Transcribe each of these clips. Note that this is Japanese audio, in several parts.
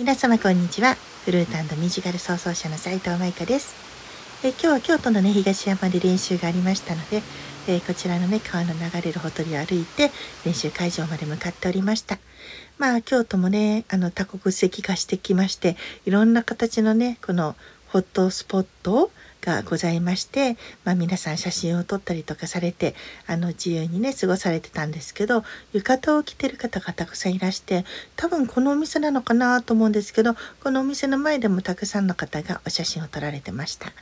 皆様こんにちはフルートミュージカル創奏者の斉藤舞香ですえ今日は京都のね東山で練習がありましたのでえこちらのね川の流れるほとりを歩いて練習会場まで向かっておりましたまあ京都もねあの多国籍化してきましていろんな形のねこのホットスポットをがございまして、まあ、皆さん写真を撮ったりとかされてあの自由にね過ごされてたんですけど浴衣を着てる方がたくさんいらして多分このお店なのかなと思うんですけどこのお店の前でもたくさんの方がお写真を撮られてました。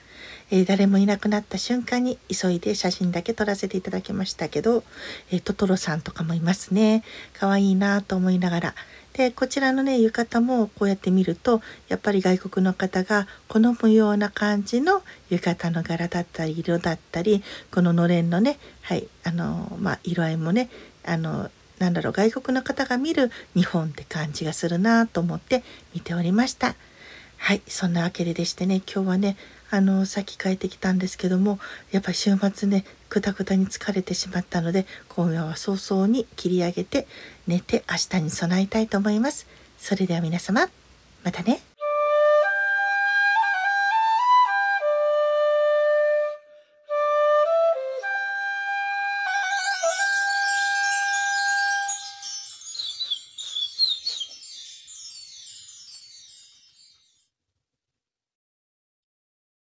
えー、誰もいなくなった瞬間に急いで写真だけ撮らせていただきましたけど、えー、トトロさんとかもいますね。可愛いなと思いながら、でこちらのね浴衣もこうやって見るとやっぱり外国の方が好むような感じの浴衣の柄だったり色だったりこののれんのねはいあのまあ、色合いもねあのなんだろう外国の方が見る日本って感じがするなと思って見ておりました。はい、そんなわけででしてね、今日はね、あの、さっき帰ってきたんですけども、やっぱ週末ね、くたくたに疲れてしまったので、今夜は早々に切り上げて、寝て明日に備えたいと思います。それでは皆様、またね。